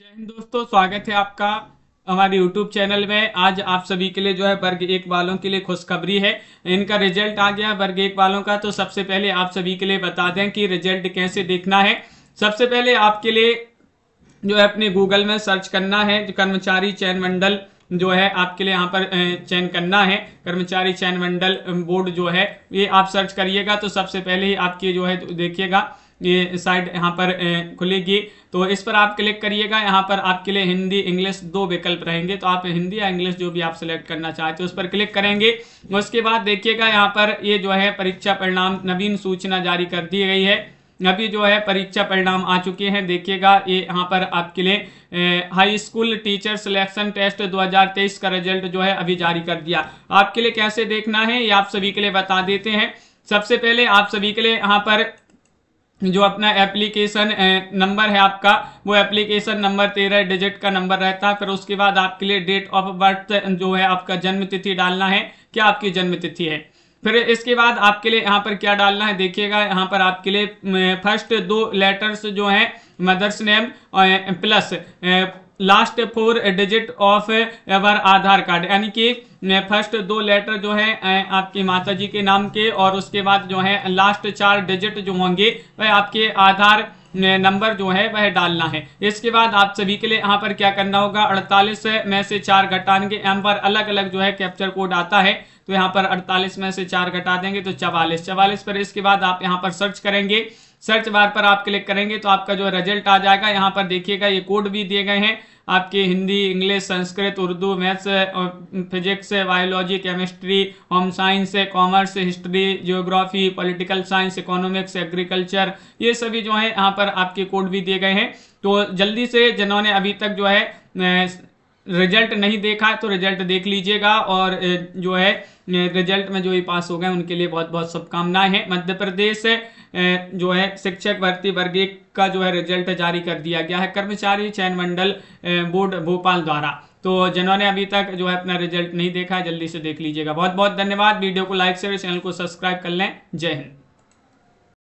जय हिंद दोस्तों स्वागत है आपका हमारे YouTube चैनल में आज आप सभी के लिए जो है वर्ग एक वालों के लिए खुशखबरी है इनका रिजल्ट आ गया वर्ग एक वालों का तो सबसे पहले आप सभी के लिए बता दें कि रिजल्ट कैसे देखना है सबसे पहले आपके लिए जो है अपने गूगल में सर्च करना है कर्मचारी चयन मंडल जो है आपके लिए यहाँ पर चयन करना है कर्मचारी चयन मंडल बोर्ड जो है ये आप सर्च करिएगा तो सबसे पहले ही आपके जो है देखिएगा साइड यहाँ पर खुलेगी तो इस पर आप क्लिक करिएगा यहाँ पर आपके लिए हिंदी इंग्लिश दो विकल्प रहेंगे तो आप हिंदी या इंग्लिश जो भी आप सिलेक्ट करना चाहते हो उस पर क्लिक करेंगे उसके बाद देखिएगा यहाँ पर ये जो है परीक्षा परिणाम नवीन सूचना जारी कर दी गई है अभी जो है परीक्षा परिणाम आ चुके हैं देखिएगा ये यहाँ पर आपके लिए high school teacher selection test 2023 का रिजल्ट जो है अभी जारी कर दिया आपके लिए कैसे देखना है ये आप सभी के लिए बता देते हैं सबसे पहले आप सभी के लिए यहाँ पर जो अपना एप्लीकेशन नंबर है आपका वो एप्लीकेशन नंबर तेरह डिजिट का नंबर रहता है फिर उसके बाद आपके लिए डेट ऑफ बर्थ जो है आपका जन्म तिथि डालना है क्या आपकी जन्म तिथि है फिर इसके बाद आपके लिए यहाँ पर क्या डालना है देखिएगा यहाँ पर आपके लिए फर्स्ट दो लेटर्स जो हैं mother's name plus last four digit of ever Aadhaar card यानी कि फर्स्ट दो लेटर जो है आपके माता जी के नाम के और उसके बाद जो है लास्ट चार डिजिट जो होंगे वह आपके आधार नंबर जो है वह डालना है इसके बाद आप सभी के लिए यहाँ पर क्या करना होगा 48 में से चार घटाएंगे यहाँ पर अलग अलग जो है कैप्चर कोड आता है तो यहाँ पर 48 में से चार घटा देंगे तो चवालीस चवालीस पर इसके बाद आप यहाँ पर सर्च करेंगे सर्च बार पर आप क्लिक करेंगे तो आपका जो रिजल्ट आ जाएगा यहाँ पर देखिएगा ये कोड भी दिए गए हैं आपकी Hindi English Sanskrit Urdu maths physics biology chemistry home science commerce history geography political science economics agriculture ये सभी जो है यहाँ पर आपके कोड भी दिए गए हैं तो जल्दी से जिन्होंने अभी तक जो है रिजल्ट नहीं देखा तो रिजल्ट देख लीजिएगा और जो है रिजल्ट में जो भी पास हो गए उनके लिए बहुत बहुत शुभकामनाएं हैं मध्य प्रदेश जो है शिक्षक भर्ती वर्ग का जो है रिजल्ट जारी कर दिया गया है कर्मचारी चयन मंडल बोर्ड भोपाल द्वारा तो जिन्होंने अभी तक जो है अपना रिजल्ट नहीं देखा जल्दी से देख लीजिएगा बहुत बहुत धन्यवाद वीडियो को लाइक शेयर चैनल को सब्सक्राइब कर लें जय हिंद